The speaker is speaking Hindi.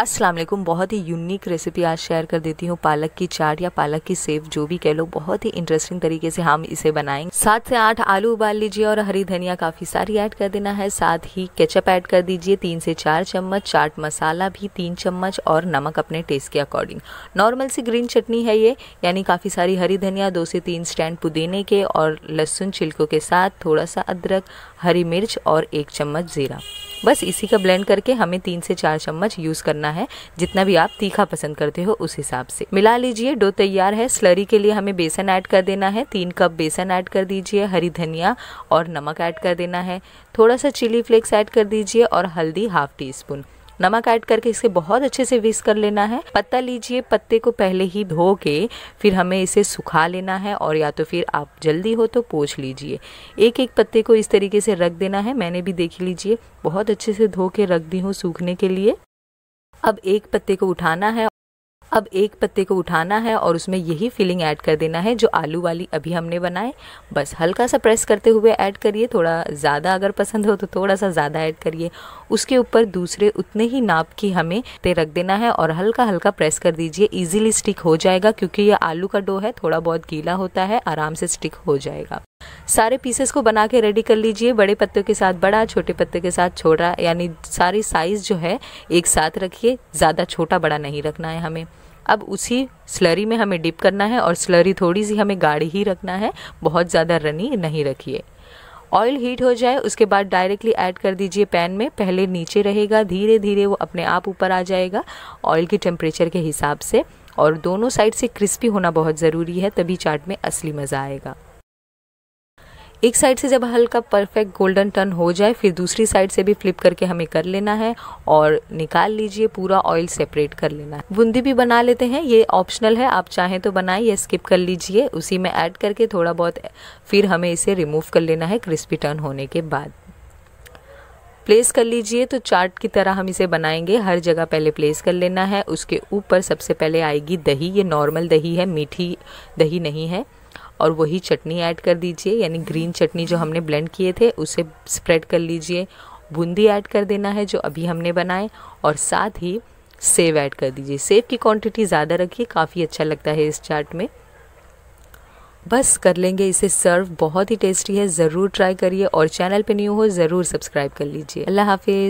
अस्सलाम वालेकुम बहुत ही यूनिक रेसिपी आज शेयर कर देती हूँ पालक की चाट या पालक की सेव जो भी कह लो बहुत ही इंटरेस्टिंग तरीके से हम इसे बनाएंगे सात से आठ आलू उबाल लीजिए और हरी धनिया काफ़ी सारी ऐड कर देना है साथ ही केचप ऐड कर दीजिए तीन से चार चम्मच चाट मसाला भी तीन चम्मच और नमक अपने टेस्ट के अकॉर्डिंग नॉर्मल सी ग्रीन चटनी है ये यानी काफ़ी सारी हरी धनिया दो से तीन स्टैंड पुदीने के और लहसुन छिलकों के साथ थोड़ा सा अदरक हरी मिर्च और एक चम्मच ज़ीरा बस इसी का ब्लेंड करके हमें तीन से चार चम्मच यूज़ करना करना है जितना भी आप तीखा पसंद करते हो उस हिसाब से मिला लीजिए डो तैयार है स्लरी के लिए हमें बेसन ऐड कर देना है तीन कप बेसन ऐड कर दीजिए हरी धनिया और नमक ऐड कर देना है थोड़ा सा चिली फ्लेक्स ऐड कर दीजिए और हल्दी हाफ टी स्पून नमक ऐड करके इसे बहुत अच्छे से विस कर लेना है पत्ता लीजिए पत्ते को पहले ही धो के फिर हमें इसे सुखा लेना है और या तो फिर आप जल्दी हो तो पोछ लीजिए एक एक पत्ते को इस तरीके से रख देना है मैंने भी देख लीजिए बहुत अच्छे से धो के रख दी हूँ सूखने के लिए अब एक पत्ते को उठाना है अब एक पत्ते को उठाना है और उसमें यही फिलिंग ऐड कर देना है जो आलू वाली अभी हमने बनाए बस हल्का सा प्रेस करते हुए ऐड करिए थोड़ा ज़्यादा अगर पसंद हो तो थोड़ा सा ज़्यादा ऐड करिए उसके ऊपर दूसरे उतने ही नाप की हमें ते रख देना है और हल्का हल्का प्रेस कर दीजिए इजीली स्टिक हो जाएगा क्योंकि ये आलू का डो है थोड़ा बहुत गीला होता है आराम से स्टिक हो जाएगा सारे पीसेस को बना के रेडी कर लीजिए बड़े पत्तों के साथ बड़ा छोटे पत्ते के साथ छोटा यानी सारी साइज़ जो है एक साथ रखिए ज़्यादा छोटा बड़ा नहीं रखना है हमें अब उसी स्लरी में हमें डिप करना है और स्लरी थोड़ी सी हमें गाढ़ी ही रखना है बहुत ज़्यादा रनी नहीं रखिए ऑयल हीट हो जाए उसके बाद डायरेक्टली ऐड कर दीजिए पैन में पहले नीचे रहेगा धीरे धीरे वो अपने आप ऊपर आ जाएगा ऑयल के टेम्परेचर के हिसाब से और दोनों साइड से क्रिस्पी होना बहुत ज़रूरी है तभी चाट में असली मज़ा आएगा एक साइड से जब हल्का परफेक्ट गोल्डन टर्न हो जाए फिर दूसरी साइड से भी फ्लिप करके हमें कर लेना है और निकाल लीजिए पूरा ऑयल सेपरेट कर लेना है बूंदी भी बना लेते हैं ये ऑप्शनल है आप चाहें तो बनाएं या स्किप कर लीजिए उसी में ऐड करके थोड़ा बहुत फिर हमें इसे रिमूव कर लेना है क्रिस्पी टर्न होने के बाद प्लेस कर लीजिए तो चार्ट की तरह हम इसे बनाएंगे हर जगह पहले प्लेस कर लेना है उसके ऊपर सबसे पहले आएगी दही ये नॉर्मल दही है मीठी दही नहीं है और वही चटनी ऐड कर दीजिए यानी ग्रीन चटनी जो हमने ब्लेंड किए थे उसे स्प्रेड कर लीजिए बूंदी ऐड कर देना है जो अभी हमने बनाए और साथ ही सेव ऐड कर दीजिए सेव की क्वांटिटी ज़्यादा रखिए काफ़ी अच्छा लगता है इस चाट में बस कर लेंगे इसे सर्व बहुत ही टेस्टी है ज़रूर ट्राई करिए और चैनल पे न्यू हो ज़रूर सब्सक्राइब कर लीजिए अल्लाह हाफिज़